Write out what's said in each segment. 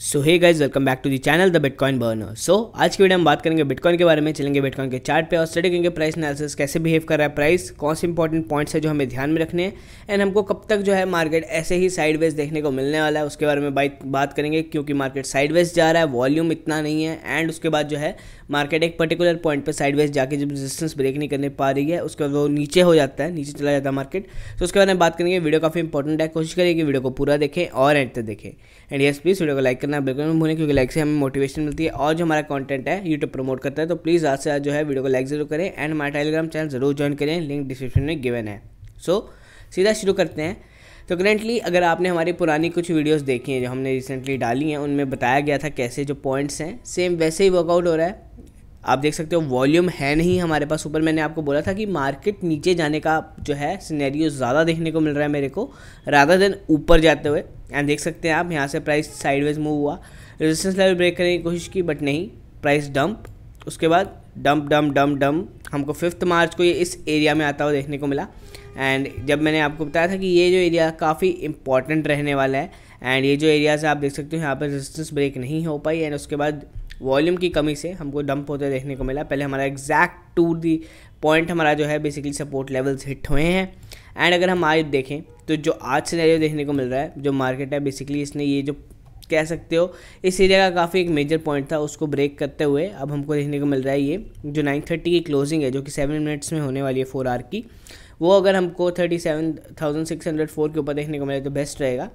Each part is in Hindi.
so hey guys welcome back to the channel the Bitcoin Burner so आज की वीडियो हम बात करेंगे बिटकॉइन के बारे में चलेंगे बिटकॉइन के चार्ट पे और स्टडी करेंगे प्राइस एनालिसिस कैसे बिहेव कर रहा है प्राइस कौन से इंपॉर्टेंट पॉइंट्स है जो हमें ध्यान में रखने हैं एंड हमको कब तक जो है मार्केट ऐसे ही साइडवेज देखने को मिलने वाला है उसके बारे में बात करेंगे क्योंकि मार्केट साइडवेज जा रहा है वॉल्यूम इतना नहीं है एंड उसके बाद जो है मार्केट एक पर्टिकुलर पॉइंट पर साइडवाइज जाके जब रेजिस्टेंस ब्रेक नहीं करने पा रही है उसके बाद वो नीचे हो जाता है नीचे चला जाता है मार्केट तो उसके बारे में बात करेंगे वीडियो काफ़ी इंपॉर्टेंट है कोशिश करिए कि वीडियो को पूरा देखें और एंड तक देखें एंड यस प्लीज़ वीडियो को लाइक करना बिल्कुल नहीं भूलें क्योंकि लाइक से हमें मोटिवेशन मिलती है और जो हमारा कॉन्टेंट है यूट्यूब प्रमोट करता है तो प्लीज़ आज से आज जो है वीडियो को लाइक जरूर करें एंड हमारा टेलीग्राम चैनल जरूर ज्वाइन करें लिंक डिस्क्रिप्शन में गिवन है सो सीधा शुरू करते हैं तो करेंटली अगर आपने हमारी पुरानी कुछ वीडियोस देखी हैं जो हमने रिसेंटली डाली हैं उनमें बताया गया था कैसे जो पॉइंट्स हैं सेम वैसे ही वर्कआउट हो रहा है आप देख सकते हो वॉल्यूम है नहीं हमारे पास ऊपर मैंने आपको बोला था कि मार्केट नीचे जाने का जो है सिनेरियो ज़्यादा देखने को मिल रहा है मेरे को राधा देन ऊपर जाते हुए एंड देख सकते हैं आप यहाँ से प्राइस साइडवेज मूव हुआ रेजिस्टेंस लेवल ब्रेक करने की कोशिश की बट नहीं प्राइस डंप उसके बाद डंप डंप डंप डंप हमको फिफ्थ मार्च को ये इस एरिया में आता हुआ देखने को मिला एंड जब मैंने आपको बताया था कि ये जो एरिया काफ़ी इंपॉर्टेंट रहने वाला है एंड ये जो एरियाज आप देख सकते हो यहाँ पर रेजिस्टेंस ब्रेक नहीं हो पाई एंड उसके बाद वॉल्यूम की कमी से हमको डंप होते देखने को मिला पहले हमारा एग्जैक्ट टू दी पॉइंट हमारा जो है बेसिकली सपोर्ट लेवल्स हिट हुए हैं एंड अगर हम आज देखें तो जो आज सिनेरियो देखने को मिल रहा है जो मार्केट है बेसिकली इसने ये जो कह सकते हो इस एरिया का काफ़ी एक मेजर पॉइंट था उसको ब्रेक करते हुए अब हमको देखने को मिल रहा है ये जो नाइन थर्टी की क्लोजिंग है जो कि सेवन मिनट्स में होने वाली है फोर आर की वो अगर हमको thirty seven thousand six hundred four के ऊपर देखने को मिले तो बेस्ट रहेगा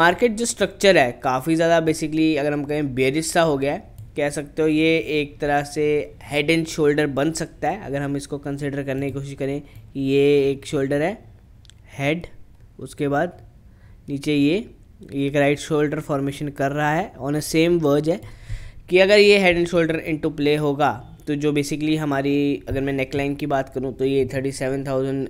मार्केट जो स्ट्रक्चर है काफ़ी ज़्यादा बेसिकली अगर हम कहें बेरिस्ता हो गया है कह सकते हो ये एक तरह से हेड एंड शोल्डर बन सकता है अगर हम इसको कंसिडर करने की कोशिश करें ये एक शोल्डर है हेड उसके बाद नीचे ये एक राइट शोल्डर फॉर्मेशन कर रहा है ऑन अ सेम वर्ज है कि अगर ये head and shoulder into play होगा तो जो बेसिकली हमारी अगर मैं नेकलाइन की बात करूँ तो ये thirty seven thousand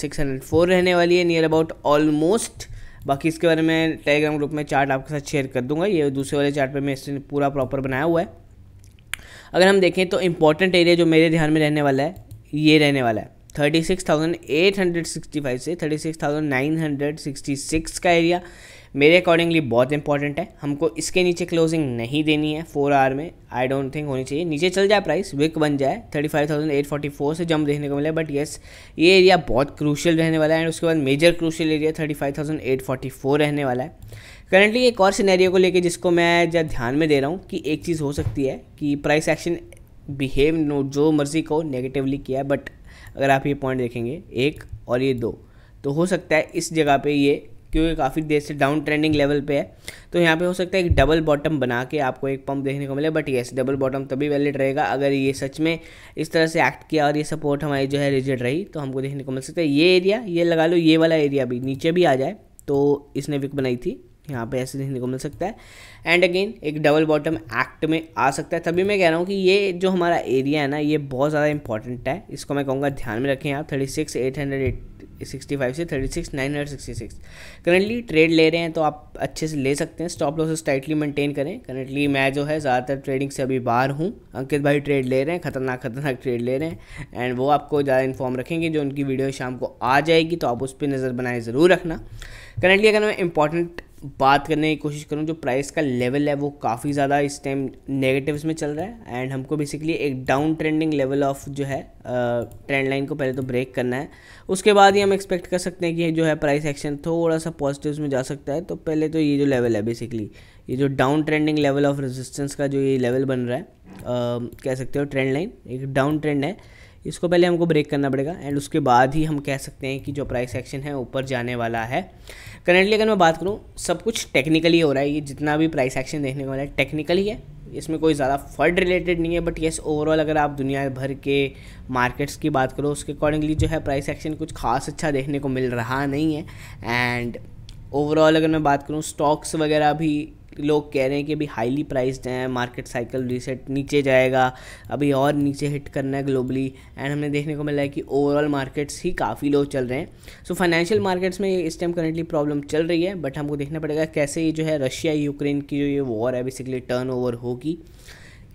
six hundred four रहने वाली है नियर अबाउट ऑलमोस्ट बाकी इसके बारे में टेलीग्राम ग्रुप में चार्ट आपके साथ शेयर कर दूंगा ये दूसरे वाले चार्ट पे मैं इसने पूरा प्रॉपर बनाया हुआ है अगर हम देखें तो इम्पॉर्टेंट एरिया जो मेरे ध्यान में रहने वाला है ये रहने वाला है thirty six thousand eight hundred sixty five से thirty six thousand nine hundred sixty six का एरिया मेरे अकॉर्डिंगली बहुत इंपॉर्टेंट है हमको इसके नीचे क्लोजिंग नहीं देनी है फोर आवर में आई डोंट थिंक होनी चाहिए नीचे चल जाए प्राइस विक बन जाए thirty five thousand eight forty four से जंप देखने को मिला बट येस ये एरिया बहुत क्रूशियल रहने वाला है एंड उसके बाद major crucial area thirty five thousand eight forty four रहने वाला है करंटली एक और सिनेरियो को लेकर जिसको मैं जब ध्यान में दे रहा हूँ कि एक चीज़ हो सकती है कि प्राइस एक्शन बिहेव जो मर्जी को नेगेटिवली किया बट अगर आप ये पॉइंट देखेंगे एक और ये दो तो हो सकता है इस जगह पे ये क्योंकि काफ़ी देर से डाउन ट्रेंडिंग लेवल पे है तो यहाँ पे हो सकता है एक डबल बॉटम बना के आपको एक पंप देखने को मिले बट येस डबल बॉटम तभी वैलिड रहेगा अगर ये सच में इस तरह से एक्ट किया और ये सपोर्ट हमारी जो है रिजिड रही तो हमको देखने को मिल सकता है ये एरिया ये लगा लो ये वाला एरिया भी नीचे भी आ जाए तो इसने विक बनाई थी यहाँ पे ऐसे देखने को मिल सकता है एंड अगेन एक डबल बॉटम एक्ट में आ सकता है तभी मैं कह रहा हूँ कि ये जो हमारा एरिया है ना ये बहुत ज़्यादा इंपॉर्टेंट है इसको मैं कहूँगा ध्यान में रखें आप thirty six eight hundred eight sixty five से thirty six nine hundred sixty six currently trade ले रहे हैं तो आप अच्छे से ले सकते हैं स्टॉप लॉसेस टाइटली मेंटेन करें करेंटली मैं जो है ज़्यादातर ट्रेडिंग से अभी बाहर हूँ अंकित भाई ट्रेड ले रहे हैं खतरनाक खतरनाक ट्रेड ले रहे हैं एंड वो आपको ज़्यादा इन्फॉर्म रखेंगे जो उनकी वीडियो शाम को आ जाएगी तो आप उस पर नज़र बनाए ज़रूर रखना करेंटली अगर मैं इंपॉर्टेंट बात करने की कोशिश करूँ जो प्राइस का लेवल है वो काफ़ी ज़्यादा इस टाइम नेगेटिव्स में चल रहा है एंड हमको बेसिकली एक डाउन ट्रेंडिंग लेवल ऑफ जो है ट्रेंड लाइन को पहले तो ब्रेक करना है उसके बाद ही हम एक्सपेक्ट कर सकते हैं कि जो है प्राइस एक्शन थोड़ा सा पॉजिटिव में जा सकता है तो पहले तो ये जो लेवल है बेसिकली ये जो down trending level of resistance का जो ये लेवल बन रहा है आ, कह सकते हो ट्रेंड लाइन एक डाउन ट्रेंड है इसको पहले हमको ब्रेक करना पड़ेगा एंड उसके बाद ही हम कह सकते हैं कि जो प्राइस एक्शन है ऊपर जाने वाला है करेंटली अगर मैं बात करूँ सब कुछ टेक्निकली हो रहा है ये जितना भी प्राइस एक्शन देखने वाला है टेक्निकली है इसमें कोई ज़्यादा फंड रिलेटेड नहीं है बट येस ओवरऑल अगर आप दुनिया भर के मार्केट्स की बात करो उसके अकॉर्डिंगली जो है प्राइस एक्शन कुछ खास अच्छा देखने को मिल रहा नहीं है एंड ओवरऑल अगर मैं बात करूँ स्टॉक्स वगैरह भी लोग कह रहे हैं कि अभी हाईली प्राइस्ड हैं मार्केट साइकिल रीसेट नीचे जाएगा अभी और नीचे हिट करना है ग्लोबली एंड हमें देखने को मिला है कि ओवरऑल मार्केट्स ही काफ़ी लो चल रहे हैं सो फाइनेंशियल मार्केट्स में इस टाइम करेंटली प्रॉब्लम चल रही है बट हमको देखना पड़ेगा कैसे ये जो है रशिया यूक्रेन की जो ये वॉर है बेसिकली टर्न ओवर होगी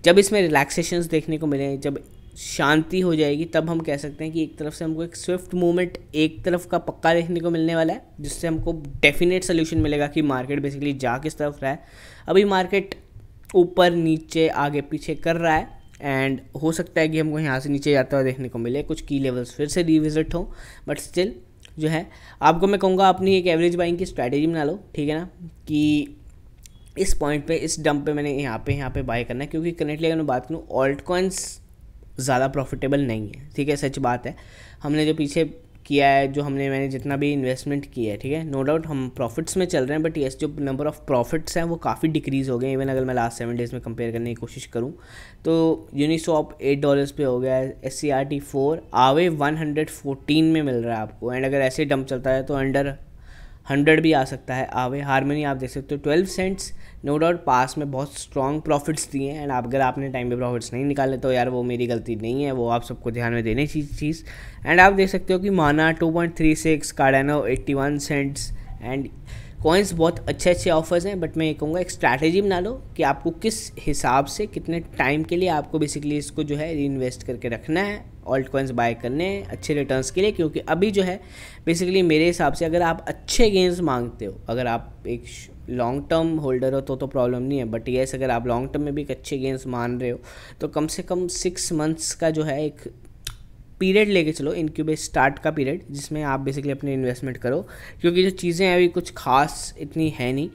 जब इसमें रिलैक्सेशंस देखने को मिले जब शांति हो जाएगी तब हम कह सकते हैं कि एक तरफ से हमको एक स्विफ्ट मूवमेंट एक तरफ का पक्का देखने को मिलने वाला है जिससे हमको डेफिनेट सोल्यूशन मिलेगा कि मार्केट बेसिकली जा किस तरफ रहा है अभी मार्केट ऊपर नीचे आगे पीछे कर रहा है एंड हो सकता है कि हमको यहाँ से नीचे जाता हुआ देखने को मिले कुछ की लेवल्स फिर से रिविजिट हों बट स्टिल जो है आपको मैं कहूँगा अपनी एक एवरेज बाइंग की स्ट्रैटेजी बना लो ठीक है ना कि इस पॉइंट पे इस डंप पे मैंने यहाँ पे यहाँ पे बाय करना है क्योंकि करेंटली अगर मैं बात करूँ ऑल्ट कॉइन्स ज़्यादा प्रॉफिटेबल नहीं है ठीक है सच बात है हमने जो पीछे किया है जो हमने मैंने जितना भी इन्वेस्टमेंट किया है ठीक है नो डाउट हम प्रॉफिट्स में चल रहे हैं बट येस जो नंबर ऑफ़ प्रॉफिट्स हैं वो काफ़ी डिक्रीज़ हो गए इवन अगर मैं लास्ट सेवन डेज़ में कंपेयर करने की कोशिश करूँ तो यूनिसॉप एट डॉलर्स पे हो गया है S C R T four आवे वन हंड्रेड फोर्टीन में मिल रहा है आपको एंड अगर ऐसे डंप चलता है तो अंडर हंड्रेड भी आ सकता है आवे हारमोनी आप देख सकते हो ट्वेल्व सेंट्स नो डाउट पास में बहुत स्ट्रॉन्ग प्रॉफिट्स दिए हैं एंड अगर आपने टाइम पे प्रॉफिट्स नहीं निकाले तो यार वो मेरी गलती नहीं है वो आप सबको ध्यान में देने चीज चीज़ एंड आप देख सकते हो कि माना two point three six Cardano eighty one cents and coins बहुत अच्छे अच्छे ऑफर्स हैं बट मैं ये कहूँगा एक स्ट्रैटेजी बना लो कि आपको किस हिसाब से कितने टाइम के लिए आपको बेसिकली इसको जो है री इन्वेस्ट करके रखना है ऑल्ट कॉइन्स बाय करने अच्छे रिटर्न्स के लिए क्योंकि अभी जो है बेसिकली मेरे हिसाब से अगर आप अच्छे गेंस मांगते हो अगर आप एक लॉन्ग टर्म होल्डर हो तो तो प्रॉब्लम नहीं है बट येस अगर आप लॉन्ग टर्म में भी एक अच्छे गेंस मान रहे हो तो कम से कम सिक्स मंथ्स का जो है एक पीरियड लेके चलो इनक्यूबे स्टार्ट का पीरियड जिसमें आप बेसिकली अपने इन्वेस्टमेंट करो क्योंकि जो चीज़ें हैं अभी कुछ खास इतनी है नहीं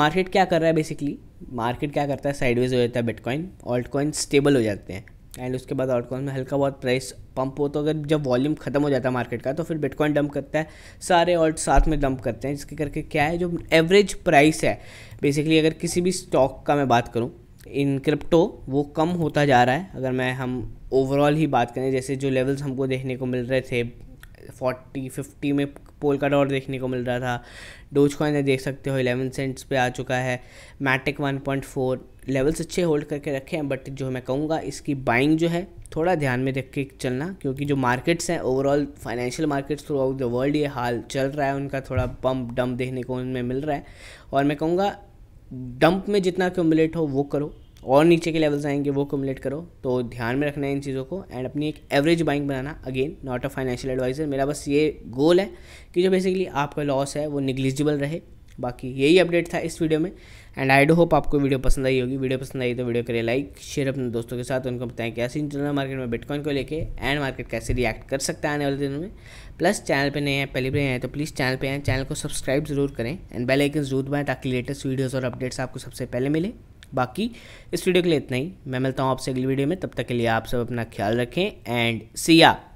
मार्केट क्या कर रहा है बेसिकली मार्केट क्या करता है साइडवेज हो जाता है बिटकॉइन ऑल्ट कॉइन स्टेबल हो जाते हैं एंड उसके बाद आउटकॉन में हल्का बहुत प्राइस पंप हो तो अगर जब वॉल्यूम खत्म हो जाता है मार्केट का तो फिर बिटकॉइन डंप करता है सारे और साथ में डंप करते हैं जिसके करके क्या है जो एवरेज प्राइस है बेसिकली अगर किसी भी स्टॉक का मैं बात करूँ इन क्रिप्टो वो कम होता जा रहा है अगर मैं हम ओवरऑल ही बात करें जैसे जो लेवल्स हमको देखने को मिल रहे थे फोर्टी फिफ्टी में पोल डॉट देखने को मिल रहा था डोज कॉइन देख सकते हो इलेवन सेंट्स पे आ चुका है Matic one point four levels अच्छे होल्ड करके रखे हैं बट जो मैं कहूँगा इसकी बाइंग जो है थोड़ा ध्यान में रख के चलना क्योंकि जो मार्केट्स हैं overall financial markets throughout the world ये हाल चल रहा है उनका थोड़ा पम्प डम्प देखने को उनमें मिल रहा है और मैं कहूँगा डंप में जितना क्यूमुलेट हो वो करो और नीचे के लेवल्स आएंगे वो कमुलेट करो तो ध्यान में रखना है इन चीज़ों को एंड अपनी एक एवरेज बाइंग बनाना again not a financial advisor मेरा बस ये गोल है कि जो बेसिकली आपका लॉस है वो निग्लिजिबल रहे बाकी यही अपडेट था इस वीडियो में एंड आई डो होप आपको वीडियो पसंद आई होगी वीडियो पसंद आई तो वीडियो करें लाइक शेयर अपने दोस्तों के साथ उनको बताएं कैसे इंटरनल मार्केट में बिटकॉइन को लेके एंड मार्केट कैसे रिएक्ट कर सकता है आने वाले दिनों में प्लस चैनल पे नए हैं पहले भी नए हैं तो प्लीज़ चैनल पे आए चैनल को सब्सक्राइब जरूर करें एंड बेलाइकन जरूर बनाएं ताकि लेटेस्ट वीडियोज़ और अपडेट्स आपको सबसे पहले मिले बाकी इस वीडियो के लिए इतना ही मैं मिलता हूँ आपसे अगली वीडियो में तब तक के लिए आप सब अपना ख्याल रखें एंड सिया